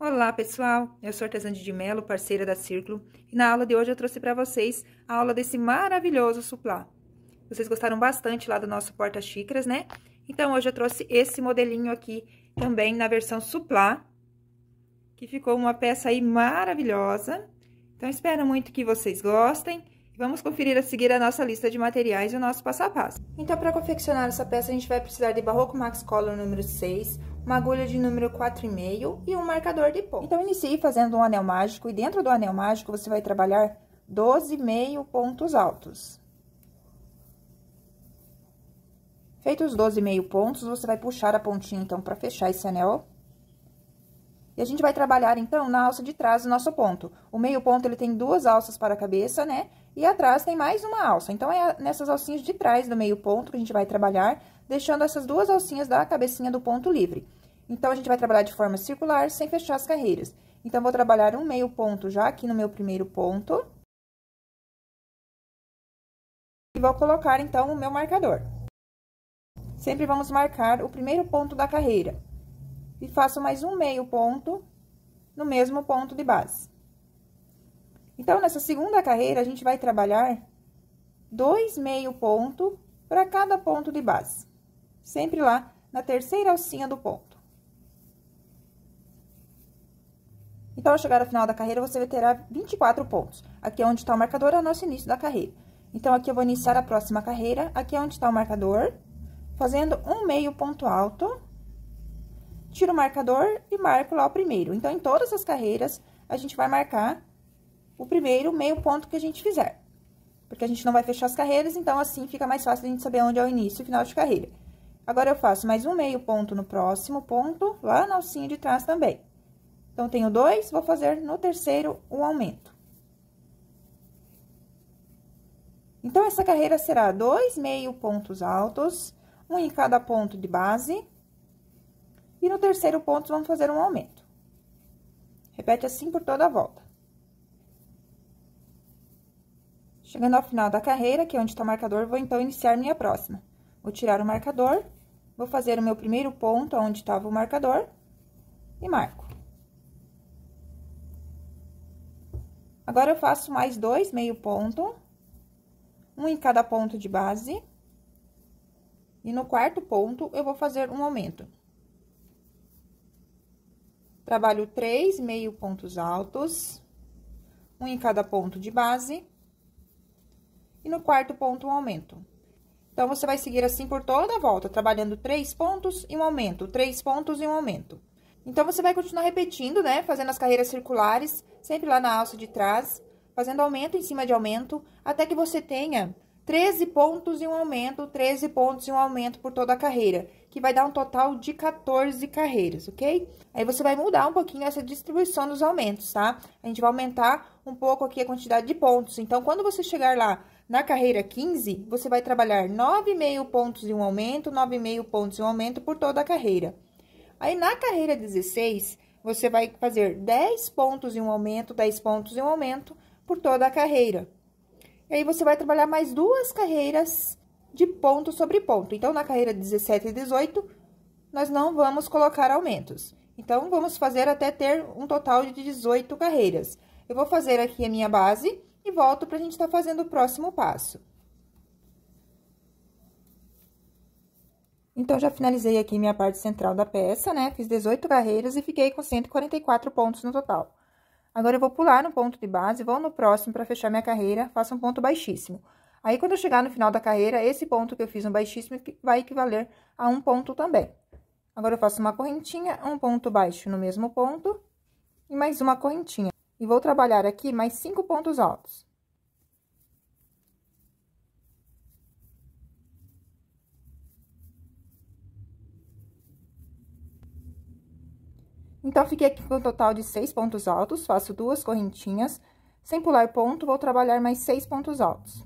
Olá, pessoal! Eu sou a Artesande de Melo, parceira da Círculo, e na aula de hoje eu trouxe para vocês a aula desse maravilhoso suplá. Vocês gostaram bastante lá do nosso porta-xícaras, né? Então, hoje eu trouxe esse modelinho aqui também na versão suplá, que ficou uma peça aí maravilhosa. Então, espero muito que vocês gostem. Vamos conferir a seguir a nossa lista de materiais e o nosso passo a passo. Então, para confeccionar essa peça, a gente vai precisar de barroco Max Color número 6, uma agulha de número 4,5 e um marcador de ponto. Então, inicie fazendo um anel mágico e dentro do anel mágico você vai trabalhar 12,5 pontos altos. Feitos os 12,5 pontos, você vai puxar a pontinha, então, para fechar esse anel. E a gente vai trabalhar, então, na alça de trás do nosso ponto. O meio ponto, ele tem duas alças para a cabeça, né? E atrás tem mais uma alça. Então, é nessas alcinhas de trás do meio ponto que a gente vai trabalhar, deixando essas duas alcinhas da cabecinha do ponto livre. Então, a gente vai trabalhar de forma circular, sem fechar as carreiras. Então, vou trabalhar um meio ponto já aqui no meu primeiro ponto. E vou colocar, então, o meu marcador. Sempre vamos marcar o primeiro ponto da carreira. E faço mais um meio ponto no mesmo ponto de base. Então, nessa segunda carreira, a gente vai trabalhar dois meio ponto para cada ponto de base. Sempre lá na terceira alcinha do ponto. Então, ao chegar ao final da carreira, você terá 24 pontos. Aqui é onde está o marcador, é o nosso início da carreira. Então, aqui eu vou iniciar a próxima carreira, aqui é onde está o marcador, fazendo um meio ponto alto, tiro o marcador e marco lá o primeiro. Então, em todas as carreiras, a gente vai marcar o primeiro meio ponto que a gente fizer. Porque a gente não vai fechar as carreiras, então assim fica mais fácil a gente saber onde é o início e final de carreira. Agora, eu faço mais um meio ponto no próximo ponto, lá na alcinha de trás também. Então, tenho dois, vou fazer no terceiro o um aumento. Então, essa carreira será dois meio pontos altos, um em cada ponto de base. E no terceiro ponto, vamos fazer um aumento. Repete assim por toda a volta. Chegando ao final da carreira, que é onde está o marcador, vou então iniciar minha próxima. Vou tirar o marcador, vou fazer o meu primeiro ponto onde estava o marcador e marco. Agora, eu faço mais dois meio ponto, um em cada ponto de base. E no quarto ponto, eu vou fazer um aumento. Trabalho três meio pontos altos, um em cada ponto de base e no quarto ponto um aumento. Então, você vai seguir assim por toda a volta, trabalhando três pontos e um aumento, três pontos e um aumento. Então, você vai continuar repetindo, né? Fazendo as carreiras circulares, sempre lá na alça de trás, fazendo aumento em cima de aumento, até que você tenha 13 pontos e um aumento, 13 pontos e um aumento por toda a carreira, que vai dar um total de 14 carreiras, ok? Aí você vai mudar um pouquinho essa distribuição dos aumentos, tá? A gente vai aumentar um pouco aqui a quantidade de pontos. Então, quando você chegar lá na carreira 15, você vai trabalhar 9,5 pontos e um aumento, 9,5 pontos e um aumento por toda a carreira. Aí, na carreira 16, você vai fazer 10 pontos e um aumento, 10 pontos e um aumento por toda a carreira. E aí, você vai trabalhar mais duas carreiras de ponto sobre ponto. Então, na carreira 17 e 18, nós não vamos colocar aumentos. Então, vamos fazer até ter um total de 18 carreiras. Eu vou fazer aqui a minha base e volto para a gente estar tá fazendo o próximo passo. Então, já finalizei aqui minha parte central da peça, né? Fiz 18 carreiras e fiquei com 144 pontos no total. Agora, eu vou pular no ponto de base, vou no próximo para fechar minha carreira, faço um ponto baixíssimo. Aí, quando eu chegar no final da carreira, esse ponto que eu fiz no baixíssimo vai equivaler a um ponto também. Agora, eu faço uma correntinha, um ponto baixo no mesmo ponto e mais uma correntinha. E vou trabalhar aqui mais cinco pontos altos. Então, fiquei aqui com um total de seis pontos altos, faço duas correntinhas. Sem pular ponto, vou trabalhar mais seis pontos altos.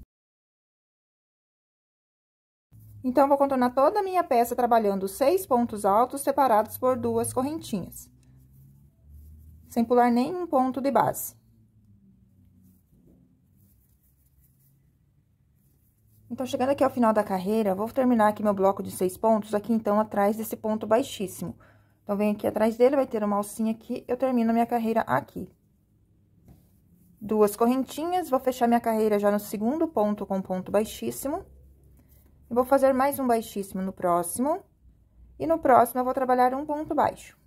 Então, vou contornar toda a minha peça trabalhando seis pontos altos separados por duas correntinhas sem pular nenhum ponto de base. Então, chegando aqui ao final da carreira, vou terminar aqui meu bloco de seis pontos, aqui, então, atrás desse ponto baixíssimo. Então, vem aqui atrás dele, vai ter uma alcinha aqui, eu termino a minha carreira aqui. Duas correntinhas, vou fechar minha carreira já no segundo ponto com ponto baixíssimo. E vou fazer mais um baixíssimo no próximo. E no próximo, eu vou trabalhar um ponto baixo.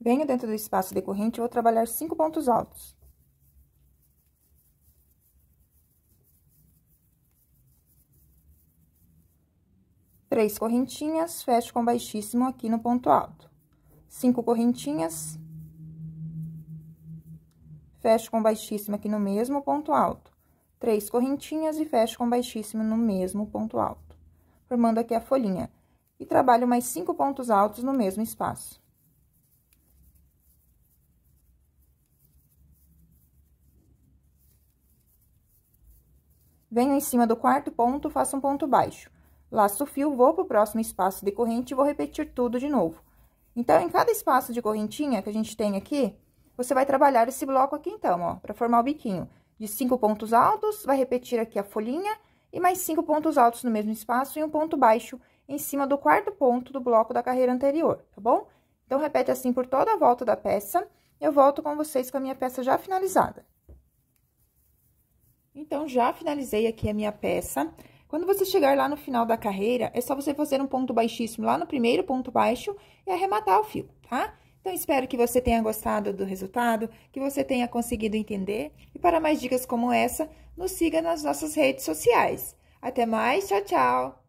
Venho dentro do espaço decorrente e vou trabalhar cinco pontos altos. Três correntinhas, fecho com baixíssimo aqui no ponto alto. Cinco correntinhas, fecho com baixíssimo aqui no mesmo ponto alto. Três correntinhas e fecho com baixíssimo no mesmo ponto alto, formando aqui a folhinha. E trabalho mais cinco pontos altos no mesmo espaço. venho em cima do quarto ponto, faço um ponto baixo. Laço o fio, vou pro próximo espaço de corrente e vou repetir tudo de novo. Então, em cada espaço de correntinha que a gente tem aqui, você vai trabalhar esse bloco aqui, então, ó, pra formar o biquinho. De cinco pontos altos, vai repetir aqui a folhinha e mais cinco pontos altos no mesmo espaço e um ponto baixo em cima do quarto ponto do bloco da carreira anterior, tá bom? Então, repete assim por toda a volta da peça. Eu volto com vocês com a minha peça já finalizada. Então, já finalizei aqui a minha peça. Quando você chegar lá no final da carreira, é só você fazer um ponto baixíssimo lá no primeiro ponto baixo e arrematar o fio, tá? Então, espero que você tenha gostado do resultado, que você tenha conseguido entender. E para mais dicas como essa, nos siga nas nossas redes sociais. Até mais, tchau, tchau!